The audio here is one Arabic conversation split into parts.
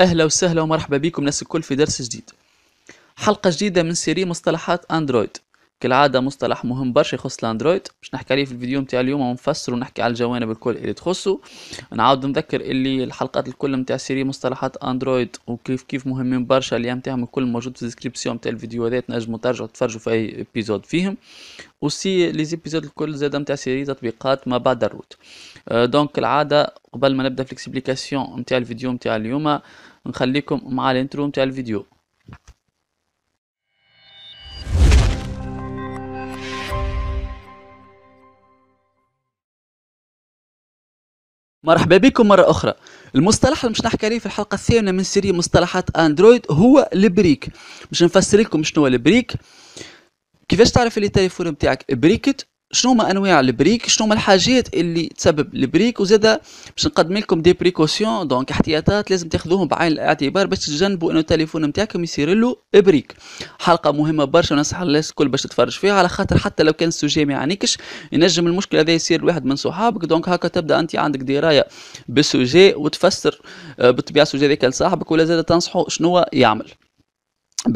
اهلا وسهلا ومرحبا بكم ناس الكل في درس جديد حلقة جديدة من سيري مصطلحات اندرويد كالعادة مصطلح مهم برشا يخص الاندرويد باش نحكي عليه في الفيديو نتاع اليوم ونفسر ونحكي على الجوانب الكل اللي تخصه نعاود نذكر اللي الحلقات الكل نتاع سيري مصطلحات اندرويد وكيف كيف مهمين برشا اللي نتاعهم الكل موجود في الديسكريبسيون نتاع الفيديو هذا تنجموا ترجعوا تفرجوا في اي ابيزود فيهم وسي لي زيبيزود الكل زاد نتاع سيري تطبيقات ما بعد الروت أه، دونك العاده قبل ما نبدا في الاكسبليكاسيون نتاع الفيديو نتاع اليوم نخليكم مع الانترو نتاع الفيديو مرحبا بكم مرة أخرى المصطلح اللي مش نحكي عليه في الحلقة الثانية من سيري مصطلحات أندرويد هو البريك مش نفسر لكم شنو هو البريك كيفاش تعرف اللي التليفون بتاعك بريكت شنو هما انواع البريك شنو هما الحاجات اللي تسبب البريك وزادا باش نقدم لكم دي بريكوسيون دونك احتياطات لازم تاخذوهم بعين الاعتبار باش تتجنبوا انه التليفون نتاعكم يصير له بريك حلقه مهمه برشا ونصح الناس الكل باش تتفرج فيها على خاطر حتى لو كان السوجي ما يعنيكش ينجم المشكل هذا يصير لواحد من صحابك دونك هكا تبدا انت عندك درايه بالسوجي وتفسر آه، بالطبيعه السوجي هذاك لصاحبك ولا زاد تنصحه شنو يعمل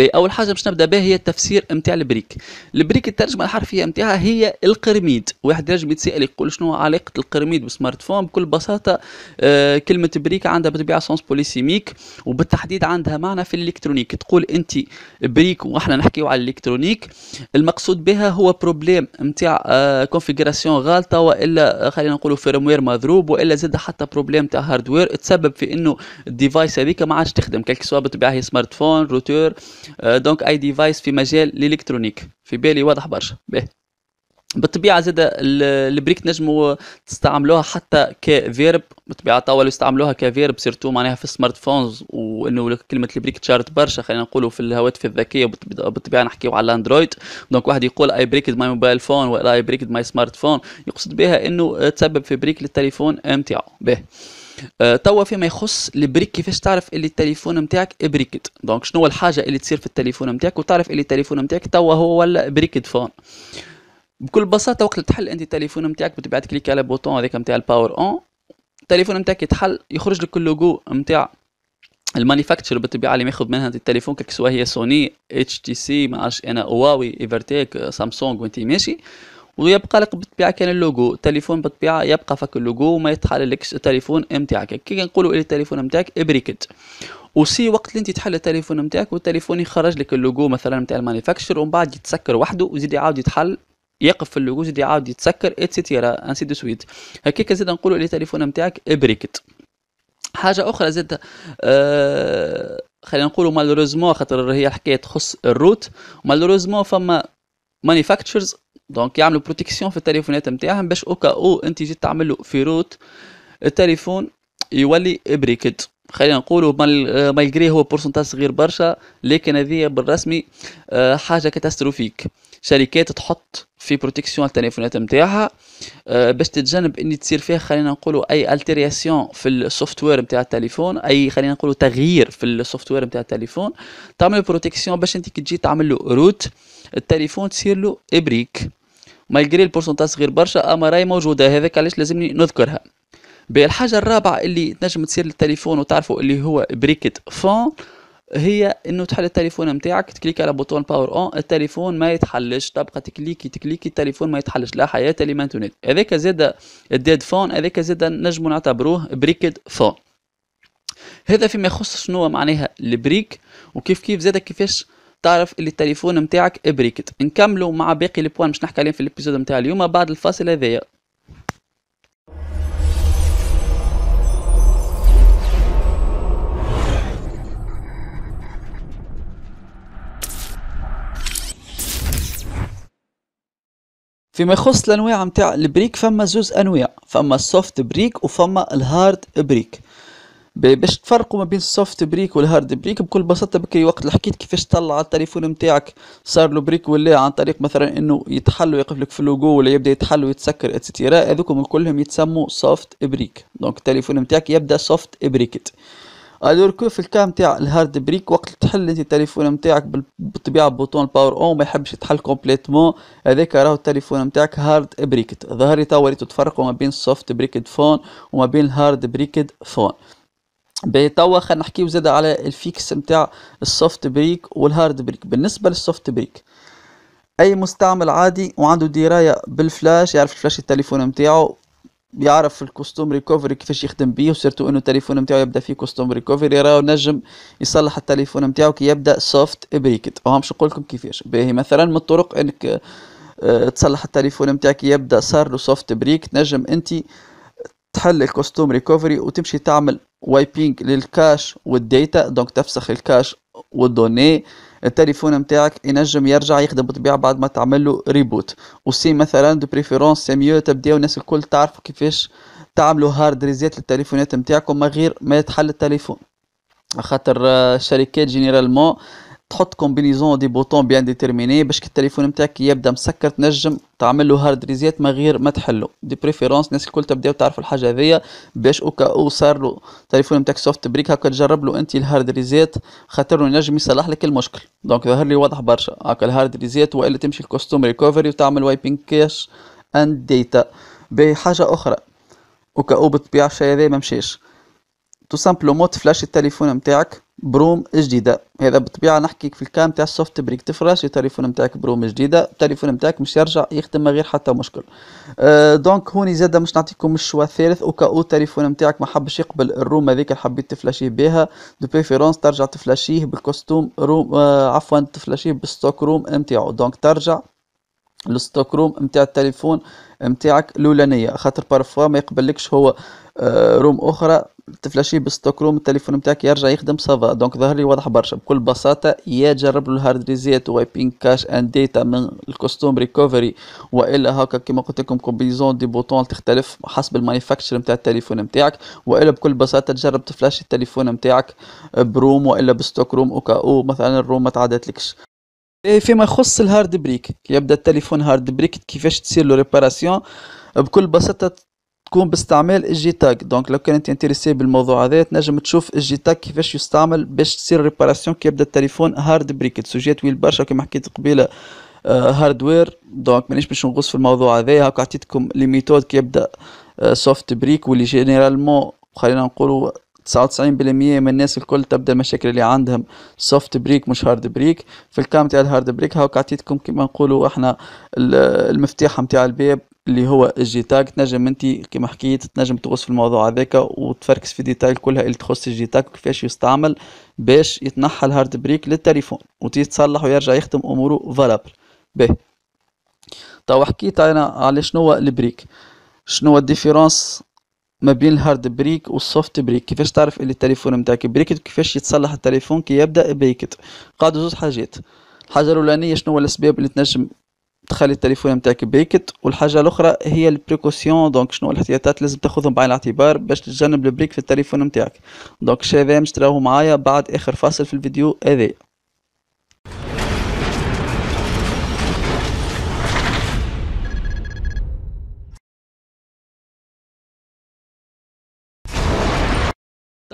اول حاجه باش نبدا بها هي التفسير نتاع البريك البريك الترجمه الحرفيه نتاعها هي القرميد واحد ينجم يتسائل يقول شنو علاقه القرميد بالسمارت فون بكل بساطه آه، كلمه بريك عندها بطبيعه سونس بوليسيميك وبالتحديد عندها معنى في الالكترونيك تقول انت بريك واحنا نحكيو على الالكترونيك المقصود بها هو بروبليم نتاع آه كونفيغوراسيون غالطه والا آه، خلينا نقولوا فيرموير مضروب والا زاد حتى بروبليم تاع هاردوير تسبب في انه الديفايس هذيك ما عادش تخدم كالك سوا بطبيعه هي سمارت فون روتور دونك اي ديفايس في مجال الالكترونيك في بالي واضح برشا باهي بالطبيعه زاد البريك نجموا تستعملوها حتى كفيرب بالطبيعه توا يستعملوها كفيرب سيرتو معناها في السمارت فونز وانه كلمه البريك تشارت برشا خلينا نقولوا في الهواتف الذكيه بالطبيعه نحكيو على الاندرويد دونك واحد يقول اي بريك ماي موبايل فون ولا اي بريك ماي سمارت فون يقصد بها انه تسبب في بريك للتليفون نتاعو باهي آه، توا فيما يخص البريك كيفاش تعرف اللي التليفون نتاعك بريكت دونك شنو الحاجه اللي تصير في التليفون نتاعك وتعرف اللي التليفون نتاعك توا هو ولا بريكت فون بكل بساطه وقت تحل انت التليفون نتاعك بتبعت كليك على بوتون هذاك نتاع الباور اون التليفون نتاعك يتحل يخرج لك اللوجو نتاع المانيفاكتشر بالطبيعه اللي ماخذ منها التليفون كيك سواء هي سوني اتش تي سي ما انا هواوي ايفرتيك سامسونج وانت ماشي ويبقى لك بالطبيعه كان اللوجو التليفون بالطبيعه يبقى فك اللوجو وما يتحللكش التليفون نتاعك كي كنقولوا الى التليفون نتاعك ابريكت وسي وقت اللي انت تحل التليفون نتاعك والتليفون يخرج لك اللوجو مثلا نتاع المانيفاكتشر ومن بعد يتسكر وحده ويزيد يعاود يتحل يقف في اللوجو يزيد يعاود يتسكر اتسيتيرا انسي دو سويت هكاك زيد نقولوا الى التليفون نتاعك ابريكت حاجه اخرى زاد أه خلينا نقولوا مالوروزمون خاطر هي الحكايه تخص الروت مالوروزمون فما مانيفاكتشرز دونك يعملوا بروتكسيون في التليفونات نتاعهم باش اوكا او انت جيت تعمل له في روت التليفون يولي بريكد خلينا نقولوا مالغري آه، هو بورسنتاج صغير برشا لكن هذه بالرسمي آه، حاجه كاتاستروفيك شركات تحط في بروتيكسيون التليفونات نتاعها آه، باش تتجنب ان تصير فيها خلينا نقولوا اي التيرياسيون في السوفتوير نتاع التليفون اي خلينا نقولوا تغيير في السوفتوير نتاع التليفون تعمل بروتيكسيون باش انت كي تجي تعمل له روت التليفون تصير له ابريك مالغري البورسنتاج صغير برشا اما راي موجوده هذاك علاش لازمني نذكرها بالحاجه الرابعه اللي تنجم تصير للتليفون وتعرفوا اللي هو بريكت فون هي انه تحل التليفون نتاعك تكليك على بوتون باور اون التليفون ما يتحلش تبقى تكليكي تكليكي التليفون ما يتحلش لا حياه لمن مانتونيت هذاك زاد الديد فون هذاك زاد نجم نعتبروه بريكت فون هذا فيما يخص شنو معناها البريك وكيف كيف زاد كيفاش تعرف اللي التليفون نتاعك بريكت نكملوا مع باقي البوان باش نحكي عليهم في الابيزود نتاع اليوم بعد الفاصل هذايا فيما يخص الانواع متاع البريك فما زوز انواع فما السوفت بريك وفما الهارد بريك باش تفرقوا ما بين السوفت بريك والهارد بريك بكل بساطه بكري وقت الحكيت كيفاش طلع على التليفون نتاعك صار له بريك ولا عن طريق مثلا انه يتحل ويقف لك في اللوجو ولا يبدا يتحل ويتسكر اتسيتيرا هذوكم كلهم يتسموا سوفت بريك دونك التليفون نتاعك يبدا سوفت بريكت الور كو في الكام تاع الهارد بريك وقت تحل انت التليفون نتاعك بالطبيعه بوطون باور اون ما يحبش يتحل كومبليتمون هذاك راهو التليفون نتاعك هارد بريكت ظهري لي وريتو تفرقوا ما بين السوفت بريكت فون وما بين الهارد بريكت فون باهي توا خلينا نحكيو زاد على الفيكس نتاع السوفت بريك والهارد بريك بالنسبه للسوفت بريك اي مستعمل عادي وعنده درايه بالفلاش يعرف الفلاش التليفون نتاعو بيعرف الكوستوم ريكوفري كيفاش يخدم بيه وسيرتو انه التليفون نتاعو يبدا فيه كوستوم ريكوفري راهو نجم يصلح التليفون نتاعو كي يبدا سوفت بريكت وهم باش نقول لكم كيفاش باهي مثلا من الطرق انك آه، تصلح التليفون نتاعك يبدا صار له سوفت بريك تنجم انت تحل الكوستوم ريكوفري وتمشي تعمل وايبينج للكاش والديتا دونك تفسخ الكاش والدوني التليفون نتاعك ينجم يرجع يخدم بطبيعه بعد ما تعمل له ريبوت وسي مثلا دو بريفيرونس سي ميو تبداو الناس الكل تعرف كيفاش تعملوا هارد ريزيت للتليفونات نتاعكم من غير ما يتحل التليفون خاطر آه، الشركات جينيرالمون تحط كومبينيزون دي بوتون بيان ديتيرميني باش كي التليفون نتاعك يبدا مسكر تنجم تعمل له هارد ريزيت من غير ما تحلو دي بريفيرونس الناس الكل تبداو تعرف الحاجه هذيا باش اوكا او صار له التليفون نتاعك سوفت بريك هكا تجرب له انت الهارد ريزيت خاطر ينجم يصلح لك المشكل دونك ظهر لي واضح برشا هكا الهارد ريزيت والا تمشي الكوستوم ريكوفري وتعمل وايبينج كاش اند ديتا بحاجه اخرى اوكا او بالطبيعه الشيء هذا ما مشيش تو سامبلومون تفلاش التليفون نتاعك بروم جديده هذا بالطبيعه نحكي في الكام تاع السوفت بريك تفرش التليفون نتاعك بروم جديده التليفون نتاعك مش يرجع يخدم من غير حتى مشكل أه دونك هوني زاده مش نعطيكم الشوا الثالث او كاو التليفون نتاعك ما حبش يقبل الروم هذيك اللي حبيت تفلاشيه بها دو بريفيرونس ترجع تفلاشيه بالكوستوم روم آه عفوا تفلاشيه بالستوك روم نتاعو دونك ترجع الستوك روم نتاع التليفون نتاعك الاولانيه خاطر بارفوا ما يقبلكش هو آه، روم اخرى تفلاشي روم التليفون نتاعك يرجع يخدم سافا دونك ظهر لي واضح برشا بكل بساطه يا جرب له ريزيت وايبين كاش اند ديتا من الكوستوم ريكوفري والا هكا كيما قلت لكم كومبيزون دي بوتون تختلف حسب المانيفاكتشر نتاع التليفون نتاعك والا بكل بساطه تجرب تفلاشي التليفون نتاعك بروم والا بستوك روم او مثلا الروم ما تعادتلكش فيما يخص الهارد بريك يبدا التليفون هارد بريك كيفاش تصير له ريباراسيون بكل بساطه تكون باستعمال الجي تاك دونك لو كان انت انتريسي بالموضوع هذا تنجم تشوف الجي تاك كيفاش يستعمل باش تصير ريباراسيون كي يبدا التليفون هارد بريك سوجيت ويل برشا كما حكيت قبيله هاردوير آه، دونك مانيش باش نغوص في الموضوع هذا هاكا عطيتكم لي ميثود كي يبدا سوفت آه، بريك واللي جينيرالمون خلينا نقولوا 99% من الناس الكل تبدا المشاكل اللي عندهم سوفت بريك مش هارد بريك في الكام تاع الهارد بريك هاو عطيتكم كيما نقولوا احنا المفتاح نتاع الباب اللي هو الجي تاك تنجم انت كما حكيت تنجم تغوص في الموضوع هذاك وتفركس في ديتايل كلها اللي تخص الجي تاك وكيفاش يستعمل باش يتنحى الهارد بريك للتليفون وتيتصلح ويرجع يخدم اموره فالابل به تو حكيت انا على شنو البريك شنو الديفيرونس ما بين الهارد بريك والسوفت بريك كيفاش تعرف اللي التليفون نتاعك بريكت كيفاش يتصلح التليفون كي يبدا بريكت قاعدة زوج حاجات الحاجه الاولانيه شنو هو الاسباب اللي تنجم تخلي التليفون نتاعك بريكت والحاجه الاخرى هي البريكوسيون دونك شنو الاحتياطات لازم تاخذهم بعين الاعتبار باش تتجنب البريك في التليفون نتاعك دونك هذا مش معايا بعد اخر فاصل في الفيديو هذا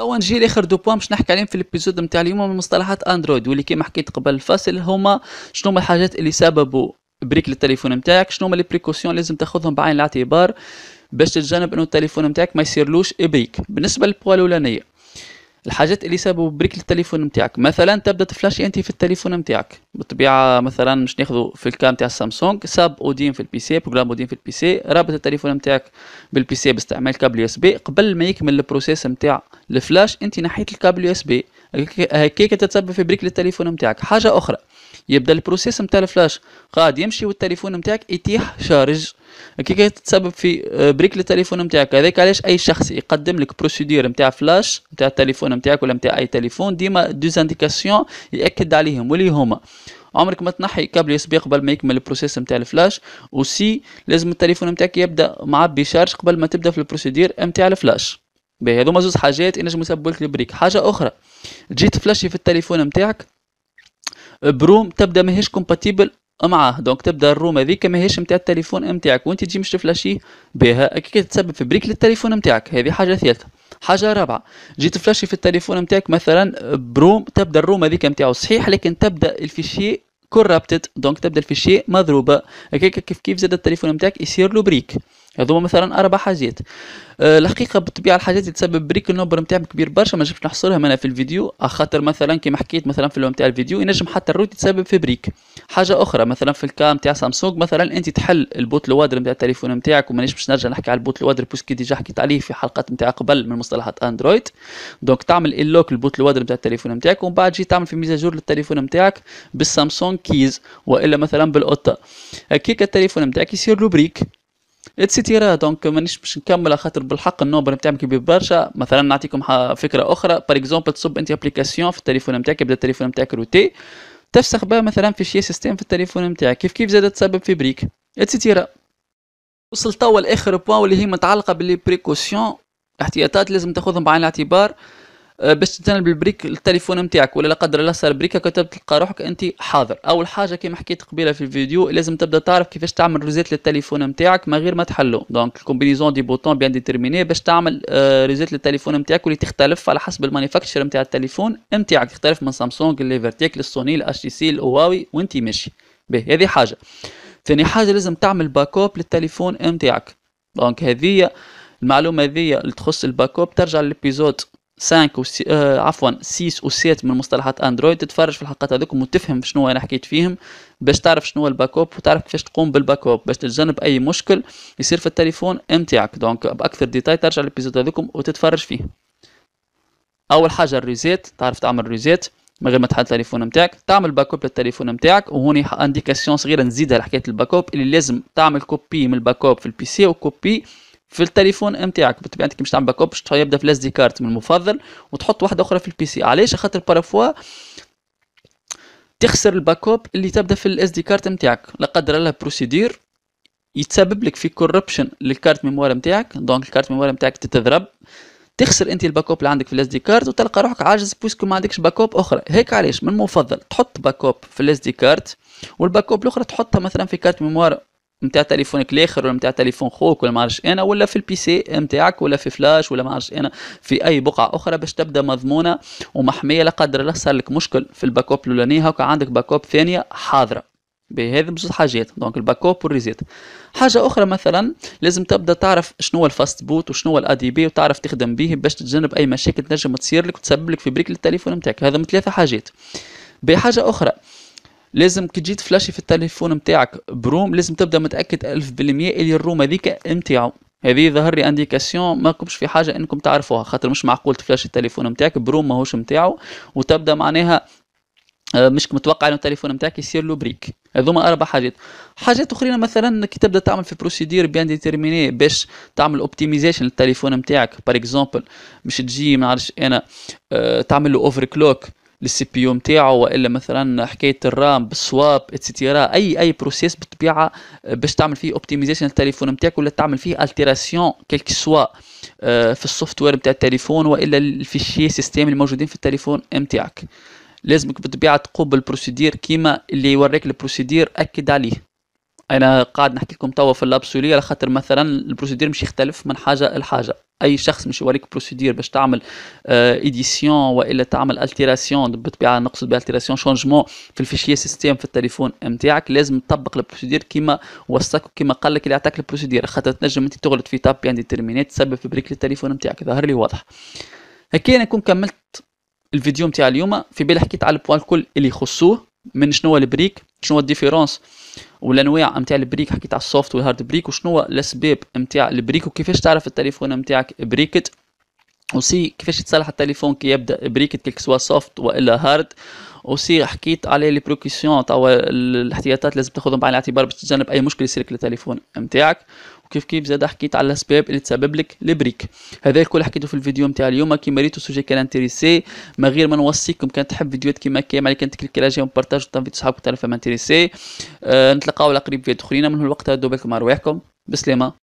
توا نجي لاخر دو بوان باش نحكي عليهم في الابيزود نتاع اليوم من مصطلحات اندرويد واللي كيما حكيت قبل الفاصل هما شنو هما الحاجات اللي سببوا بريك للتليفون نتاعك شنو هما لي بريكوسيون لازم تاخذهم بعين الاعتبار باش تتجنب انه التليفون نتاعك ما يصيرلوش بريك بالنسبه للبوا الاولانيه الحاجات اللي سابوا بريك للتليفون نتاعك مثلا تبدا تفلاشي انت في التليفون نتاعك بالطبيعه مثلا باش ناخذوا في الكام تاع سامسونج ساب اودين في البي سي بروجرام اودين في البي سي رابط التليفون نتاعك بالبي سي باستعمال كابل يو اس بي قبل ما يكمل البروسيس نتاع الفلاش انت نحيت الكابل يو اس بي هكاك تتسبب في بريك للتليفون نتاعك حاجه اخرى يبدا البروسيس نتاع الفلاش قاعد يمشي والتليفون نتاعك يتيح شارج كي تسبب في آه، بريك للتليفون نتاعك هذاك علاش اي شخص يقدم لك بروسيدور نتاع فلاش نتاع التليفون نتاعك ولا نتاع اي تليفون ديما دوز انديكاسيون ياكد عليهم واللي هما عمرك ما تنحي كابل يسبي قبل ما يكمل البروسيس نتاع الفلاش وسي لازم التليفون نتاعك يبدا معبي شارج قبل ما تبدا في البروسيدير نتاع الفلاش باهي هذوما زوز حاجات ينجمو يسببوا لك البريك حاجه اخرى جيت فلاشي في التليفون نتاعك بروم تبدا ماهيش كومباتيبل معاه دونك تبدا الروم هذيك ماهيش نتاع التليفون نتاعك وانت تجي مش تفلاشيه بها اكيد تسبب في بريك للتليفون نتاعك هذه حاجه ثالثه حاجه رابعه جيت تفلاشي في التليفون نتاعك مثلا بروم تبدا الروم هذيك نتاعو صحيح لكن تبدا الفيشي كورابتد دونك تبدا الفيشي مضروبه هكاك كيف كيف زاد التليفون نتاعك يصير له بريك هذوما مثلا اربع حاجات أه الحقيقه بالطبيعه الحاجات اللي تسبب بريك النوبر نتاعك كبير برشا ما نجمش نحصرها انا في الفيديو خاطر مثلا كيما حكيت مثلا في نتاع الفيديو ينجم حتى الروت يتسبب في بريك حاجه اخرى مثلا في الكا نتاع سامسونج مثلا انت تحل البوت الوادر نتاع التليفون نتاعك ومانيش باش نرجع نحكي على البوت الوادر بوسكي ديجا حكيت عليه في حلقات نتاع قبل من مصطلحات اندرويد دونك تعمل اللوك البوت الوادر نتاع التليفون نتاعك ومن بعد تجي تعمل في ميزاجور للتليفون نتاعك بالسامسونج كيز والا مثلا بالاوتا هكاك التليفون نتاعك يصير له بريك اتسيتيرا دونك مانيش باش نكمل خاطر بالحق النوبر نتاعك كبير برشا مثلا نعطيكم فكره اخرى بار اكزومبل تصب انت ابليكاسيون في التليفون نتاعك يبدا التليفون نتاعك روتي تفسخ بها مثلا في شي سيستم في التليفون نتاعك كيف كيف زادت تسبب في بريك اتسيتيرا وصلت توا لاخر بوان واللي هي متعلقه باللي بريكوسيون احتياطات لازم تاخذهم بعين الاعتبار أه، باش تتجنب البريك التليفون نتاعك ولا لا قدر الله صار بريك كتب تلقى روحك انت حاضر اول حاجه كيما حكيت قبيله في الفيديو لازم تبدا تعرف كيفاش تعمل روزيت للتليفون نتاعك من غير ما تحلو دونك الكومبينيزون دي بوتون بيان ديتيرميني باش تعمل أه، روزيت للتليفون نتاعك واللي تختلف على حسب المانيفاكتشر نتاع التليفون نتاعك تختلف من سامسونج ليفرتيك للسوني للاتش تي سي لهواوي وانت ماشي به هذه حاجه ثاني حاجه لازم تعمل باكوب للتليفون نتاعك دونك هذه المعلومه هذه اللي تخص اب ترجع للبيزود 5 و آه عفوا 6 و 7 من مصطلحات اندرويد تتفرج في الحلقات هذوك وتفهم شنو انا حكيت فيهم باش تعرف شنو هو الباك اب وتعرف كيفاش تقوم بالباك اب باش تتجنب اي مشكل يصير في التليفون نتاعك دونك باكثر ديتاي ترجع للبيزود هذوكم وتتفرج فيه اول حاجه الريزيت تعرف تعمل ريزيت من غير ما تحل التليفون نتاعك تعمل باك اب للتليفون نتاعك وهوني انديكاسيون صغيره نزيدها لحكايه الباك اب اللي لازم تعمل كوبي من الباك اب في البي سي وكوبي في التليفون نتاعك بالطبيعه انت مش تعمل باك اب يبدا في دي كارت من المفضل وتحط واحده اخرى في البي سي علاش خاطر بارافوا تخسر الباك اب اللي تبدا في الاس دي كارت نتاعك لا قدر الله بروسيدير يتسبب لك في كوربشن للكارت ميموار نتاعك دونك الكارت ميموار نتاعك تتضرب تخسر انت الباك اب اللي عندك في الاس دي كارت وتلقى روحك عاجز بويسكو ما عندكش باك اب اخرى هيك علاش من المفضل تحط باك اب في الاس دي كارت والباك اب الاخرى تحطها مثلا في كارت ميموار نتاع تليفونك الاخر ولا نتاع تليفون خوك ولا ما عرفش انا ولا في البي سي نتاعك ولا في فلاش ولا ما عرفش انا في اي بقعه اخرى باش تبدا مضمونه ومحميه لا قدر الله صار لك مشكل في الباك اب الاولاني هاكا عندك باك اب ثانيه حاضره بهذا بزوز حاجات دونك الباك اب والريزيت حاجه اخرى مثلا لازم تبدا تعرف شنو هو الفاست بوت وشنو هو الادي بي وتعرف تخدم به باش تتجنب اي مشاكل تنجم تصير لك وتسبب لك في بريك للتليفون نتاعك هذا من ثلاثه حاجات بحاجه اخرى لازم كي تجي تفلاشي في التليفون نتاعك بروم لازم تبدا متاكد بالمية اللي الروم هذيك نتاعو هذه ظهر لي انديكاسيون ما كنتش في حاجه انكم تعرفوها خاطر مش معقول تفلاشي التليفون نتاعك بروم ماهوش نتاعو وتبدا معناها آه، مش متوقع ان التليفون نتاعك يصير له بريك هذوما اربع حاجات حاجات اخرين مثلا كي تبدا تعمل في بروسيدير بيان ديتيرميني باش تعمل اوبتيمايزيشن للتليفون نتاعك باريكزومبل اكزومبل مش تجي ما نعرفش انا آه، تعمل له اوفر كلوك للسي بي يو نتاعو والا مثلا حكايه الرام بالسواب اتسيتيرا اي اي بروسيس بالطبيعه آه، باش تعمل فيه اوبتيمايزيشن للتليفون نتاعك ولا تعمل فيه التيراسيون كيلك سوا في السوفت وير نتاع التليفون والا الفيشي سيستم الموجودين في التليفون نتاعك لازمك بالطبيعه تقوم بالبروسيدير كيما اللي يوريك البروسيدير اكد عليه انا قاعد نحكي لكم توا في اللابسوليه على خاطر مثلا البروسيدير مش يختلف من حاجه لحاجه اي شخص مش يوريك بروسيدير باش تعمل ايديسيون آه، والا تعمل التيراسيون بالطبيعه نقصد بالتيراسيون شونجمون في الفيشيه سيستم في التليفون نتاعك لازم تطبق البروسيدير كيما وصاك كيما قال لك اللي عطاك البروسيدير خاطر تنجم انت تغلط في تاب بيان ديترمينات تسبب في بريك للتليفون نتاعك ظهر لي واضح هكا انا نكون كملت الفيديو نتاع اليوم في بالي حكيت على البوان الكل اللي يخصوه من شنو البريك شنو الديفيرونس والانواع نتاع البريك حكيت على السوفت والهارد بريك وشنو الاسباب نتاع البريك وكيفاش تعرف التليفون نتاعك بريكت وسي كيفاش تصلح التليفون كي يبدا بريكت كيك سوا سوفت والا هارد وسي حكيت على لي بروكيسيون تاع الاحتياطات لازم تاخذهم بعين الاعتبار باش تتجنب اي مشكل يصير لك للتليفون نتاعك وكيف كيف زاد حكيت على الاسباب اللي تسبب لك البريك هذا الكل حكيته في الفيديو نتاع اليوم كي ريتو سوجي كان انتريسي ما غير ما نوصيكم كان تحب فيديوهات كيما كيما عليك يعني انت كليك لاجي وبارطاج وتنفيت صحابك تعرف انتريسي أه نتلاقاو على قريب فيديو اخرين من الوقت دوبلكم ارواحكم بسلامه